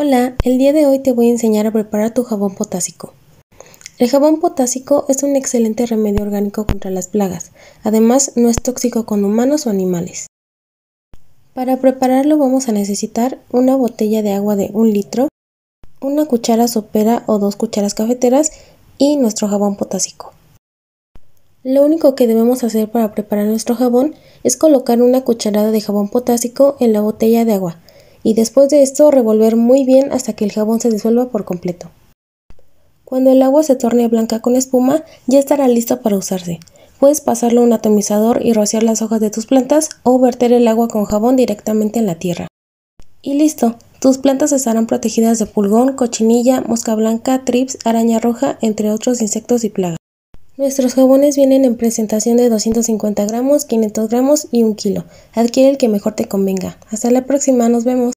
Hola, el día de hoy te voy a enseñar a preparar tu jabón potásico. El jabón potásico es un excelente remedio orgánico contra las plagas, además no es tóxico con humanos o animales. Para prepararlo vamos a necesitar una botella de agua de un litro, una cuchara sopera o dos cucharas cafeteras y nuestro jabón potásico. Lo único que debemos hacer para preparar nuestro jabón es colocar una cucharada de jabón potásico en la botella de agua y después de esto revolver muy bien hasta que el jabón se disuelva por completo. Cuando el agua se torne blanca con espuma, ya estará listo para usarse. Puedes a un atomizador y rociar las hojas de tus plantas o verter el agua con jabón directamente en la tierra. Y listo, tus plantas estarán protegidas de pulgón, cochinilla, mosca blanca, trips, araña roja, entre otros insectos y plagas. Nuestros jabones vienen en presentación de 250 gramos, 500 gramos y 1 kilo. Adquiere el que mejor te convenga. Hasta la próxima, nos vemos.